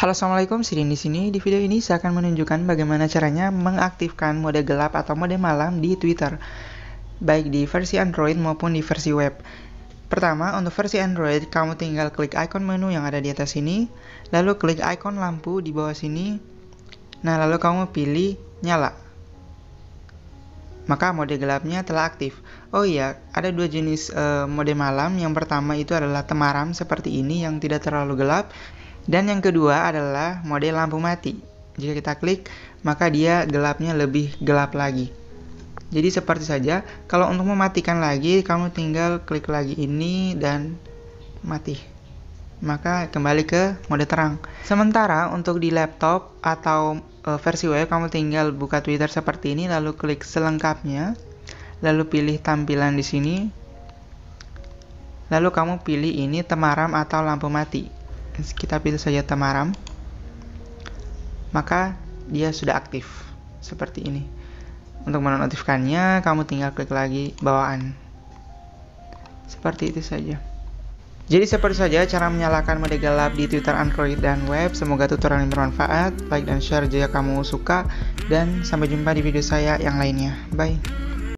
Halo Assalamualaikum, Sidin di sini. Di video ini saya akan menunjukkan bagaimana caranya mengaktifkan mode gelap atau mode malam di Twitter, baik di versi Android maupun di versi web. Pertama, untuk versi Android, kamu tinggal klik icon menu yang ada di atas sini, lalu klik icon lampu di bawah sini, nah lalu kamu pilih nyala. Maka mode gelapnya telah aktif. Oh iya, ada dua jenis uh, mode malam. Yang pertama itu adalah temaram seperti ini yang tidak terlalu gelap. Dan yang kedua adalah mode lampu mati. Jika kita klik, maka dia gelapnya lebih gelap lagi. Jadi seperti saja, kalau untuk mematikan lagi, kamu tinggal klik lagi ini dan mati. Maka kembali ke mode terang. Sementara untuk di laptop atau eh, versi web, kamu tinggal buka Twitter seperti ini, lalu klik selengkapnya, lalu pilih tampilan di sini, lalu kamu pilih ini temaram atau lampu mati kita pilih saja temaram maka dia sudah aktif seperti ini. Untuk menonaktifkannya, kamu tinggal klik lagi bawaan. Seperti itu saja. Jadi seperti saja cara menyalakan mode gelap di Twitter Android dan web. Semoga tutorial ini bermanfaat. Like dan share jika kamu suka. Dan sampai jumpa di video saya yang lainnya. Bye.